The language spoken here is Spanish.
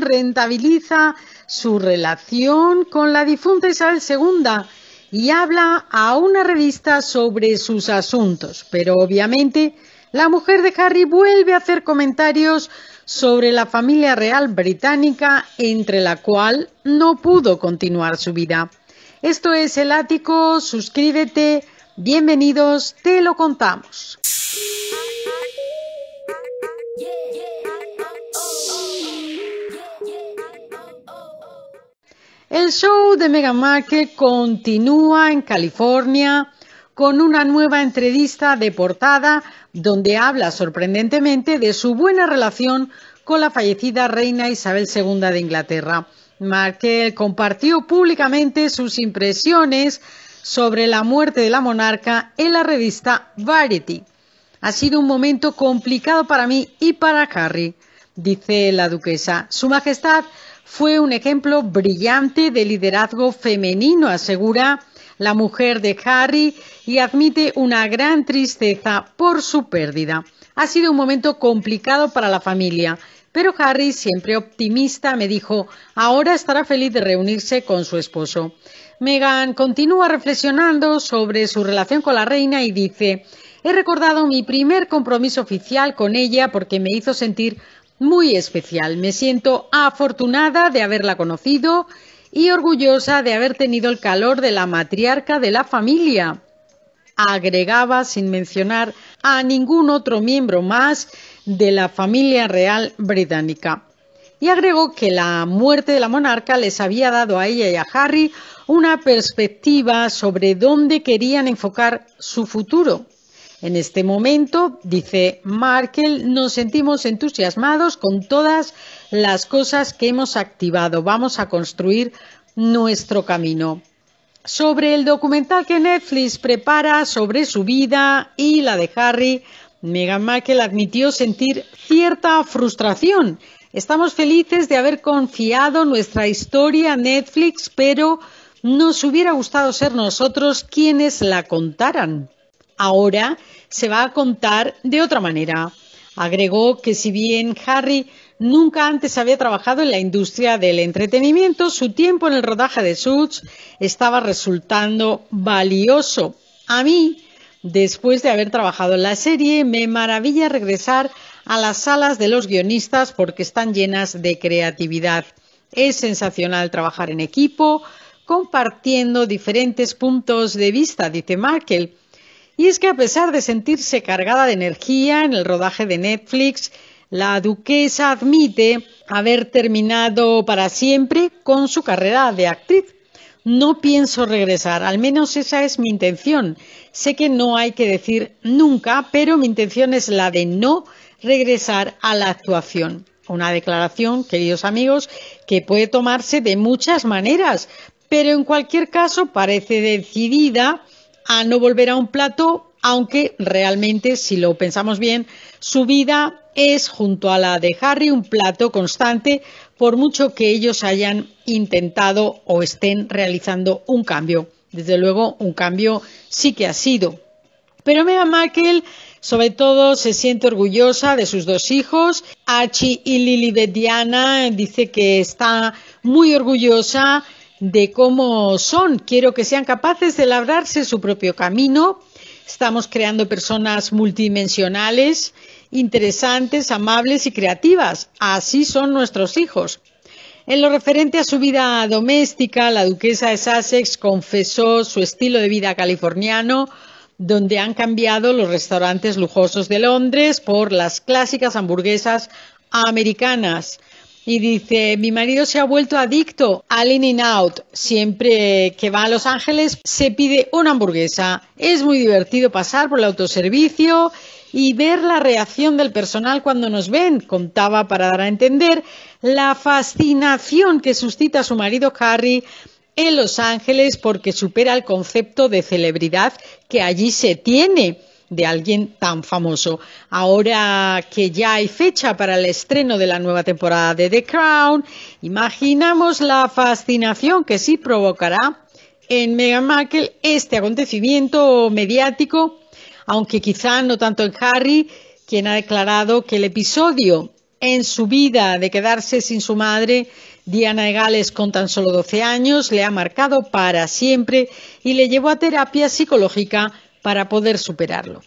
rentabiliza su relación con la difunta Isabel II y habla a una revista sobre sus asuntos. Pero obviamente la mujer de Harry vuelve a hacer comentarios sobre la familia real británica entre la cual no pudo continuar su vida. Esto es El Ático, suscríbete, bienvenidos, te lo contamos. El show de Meghan Markle continúa en California con una nueva entrevista de portada donde habla sorprendentemente de su buena relación con la fallecida reina Isabel II de Inglaterra. Markle compartió públicamente sus impresiones sobre la muerte de la monarca en la revista Variety. Ha sido un momento complicado para mí y para Harry, dice la duquesa. Su Majestad fue un ejemplo brillante de liderazgo femenino, asegura la mujer de Harry y admite una gran tristeza por su pérdida. Ha sido un momento complicado para la familia, pero Harry, siempre optimista, me dijo, ahora estará feliz de reunirse con su esposo. Meghan continúa reflexionando sobre su relación con la reina y dice, he recordado mi primer compromiso oficial con ella porque me hizo sentir muy especial. Me siento afortunada de haberla conocido y orgullosa de haber tenido el calor de la matriarca de la familia. Agregaba sin mencionar a ningún otro miembro más de la familia real británica. Y agregó que la muerte de la monarca les había dado a ella y a Harry una perspectiva sobre dónde querían enfocar su futuro. En este momento, dice Markel, nos sentimos entusiasmados con todas las cosas que hemos activado. Vamos a construir nuestro camino. Sobre el documental que Netflix prepara sobre su vida y la de Harry, Meghan Markle admitió sentir cierta frustración. Estamos felices de haber confiado nuestra historia a Netflix, pero nos hubiera gustado ser nosotros quienes la contaran ahora se va a contar de otra manera. Agregó que si bien Harry nunca antes había trabajado en la industria del entretenimiento, su tiempo en el rodaje de Suits estaba resultando valioso. A mí, después de haber trabajado en la serie, me maravilla regresar a las salas de los guionistas porque están llenas de creatividad. Es sensacional trabajar en equipo, compartiendo diferentes puntos de vista, dice Markel. Y es que a pesar de sentirse cargada de energía en el rodaje de Netflix, la duquesa admite haber terminado para siempre con su carrera de actriz. No pienso regresar, al menos esa es mi intención. Sé que no hay que decir nunca, pero mi intención es la de no regresar a la actuación. Una declaración, queridos amigos, que puede tomarse de muchas maneras, pero en cualquier caso parece decidida a no volver a un plato, aunque realmente, si lo pensamos bien, su vida es, junto a la de Harry, un plato constante, por mucho que ellos hayan intentado o estén realizando un cambio. Desde luego, un cambio sí que ha sido. Pero Meghan Markle, sobre todo, se siente orgullosa de sus dos hijos. Archie y Lily de Diana dice que está muy orgullosa de cómo son. Quiero que sean capaces de labrarse su propio camino. Estamos creando personas multidimensionales, interesantes, amables y creativas. Así son nuestros hijos. En lo referente a su vida doméstica, la duquesa de Sussex confesó su estilo de vida californiano, donde han cambiado los restaurantes lujosos de Londres por las clásicas hamburguesas americanas y dice, mi marido se ha vuelto adicto al In and Out. Siempre que va a Los Ángeles se pide una hamburguesa. Es muy divertido pasar por el autoservicio y ver la reacción del personal cuando nos ven, contaba para dar a entender la fascinación que suscita su marido Harry en Los Ángeles porque supera el concepto de celebridad que allí se tiene de alguien tan famoso. Ahora que ya hay fecha para el estreno de la nueva temporada de The Crown, imaginamos la fascinación que sí provocará en Meghan Markle este acontecimiento mediático, aunque quizá no tanto en Harry, quien ha declarado que el episodio en su vida de quedarse sin su madre Diana de Gales, con tan solo 12 años, le ha marcado para siempre y le llevó a terapia psicológica para poder superarlo.